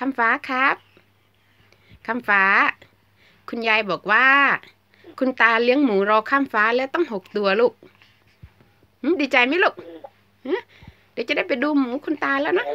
คำฟ้าครับคำฟ้า คุณยายบอกว่า คุณตาเลี้ยงหมูรอข้ามฟ้าแล้วต้องหกตัวลูกดีใจไหมลูกเดี๋ยวจะได้ไปดูหมูคุณตาแล้วนะ